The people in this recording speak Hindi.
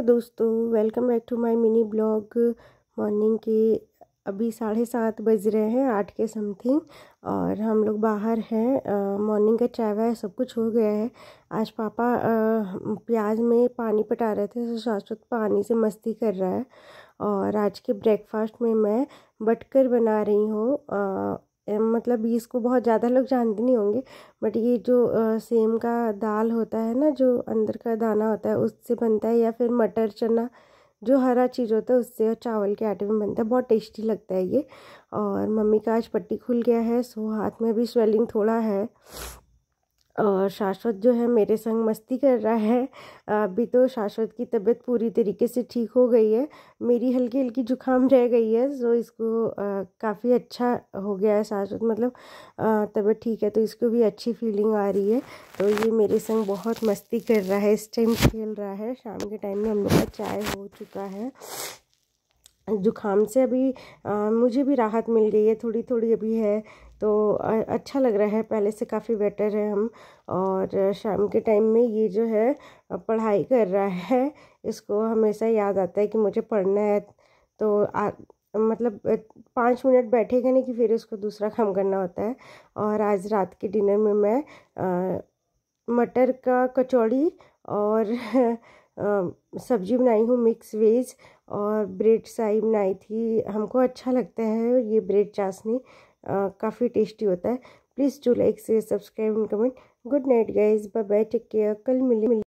तो दोस्तों welcome back to my mini blog morning के अभी साढ़े सात बज रहे हैं आठ के समथिंग और हम लोग बाहर हैं मॉर्निंग का चाय वाय सब कुछ हो गया है आज पापा आ, प्याज में पानी पटा रहे थे तो शाश्वत पानी से मस्ती कर रहा है और आज के ब्रेकफास्ट में मैं बटकर बना रही हूँ मतलब इसको बहुत ज़्यादा लोग जानते नहीं होंगे बट ये जो सेम का दाल होता है ना जो अंदर का दाना होता है उससे बनता है या फिर मटर चना जो हरा चीज़ होता है उससे और चावल के आटे में बनता है बहुत टेस्टी लगता है ये और मम्मी का आज पट्टी खुल गया है सो हाथ में भी स्वेलिंग थोड़ा है और शाश्वत जो है मेरे संग मस्ती कर रहा है अभी तो शाश्वत की तबीयत पूरी तरीके से ठीक हो गई है मेरी हल्की हल्की जुकाम रह गई है सो तो इसको काफ़ी अच्छा हो गया है शाश्वत मतलब तबीयत ठीक है तो इसको भी अच्छी फीलिंग आ रही है तो ये मेरे संग बहुत मस्ती कर रहा है इस टाइम खेल रहा है शाम के टाइम में हम लोग का चाय हो चुका है जुकाम से अभी आ, मुझे भी राहत मिल गई है थोड़ी थोड़ी अभी है तो अच्छा लग रहा है पहले से काफ़ी बेटर है हम और शाम के टाइम में ये जो है पढ़ाई कर रहा है इसको हमेशा याद आता है कि मुझे पढ़ना है तो आ, मतलब पाँच मिनट बैठेगा नहीं कि फिर उसको दूसरा काम करना होता है और आज रात के डिनर में मैं मटर का कचौड़ी और सब्जी बनाई हूँ मिक्स वेज और ब्रेड साई बनाई थी हमको अच्छा लगता है ये ब्रेड चाशनी काफ़ी टेस्टी होता है प्लीज़ जो लाइक से subscribe and comment good night guys bye bye take care कल मिले